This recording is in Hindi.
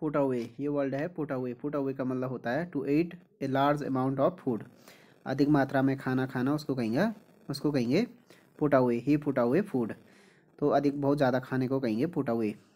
पुट अवे ये वर्ड है पुट अवे पुट अवे का मतलब होता है to ate a large amount of food अधिक मात्रा में खाना खाना उसको कहेंगे उसको कहेंगे पुट अवे ही पुट अवे फूड तो अधिक बहुत ज़्यादा खाने को कहेंगे पुट अवे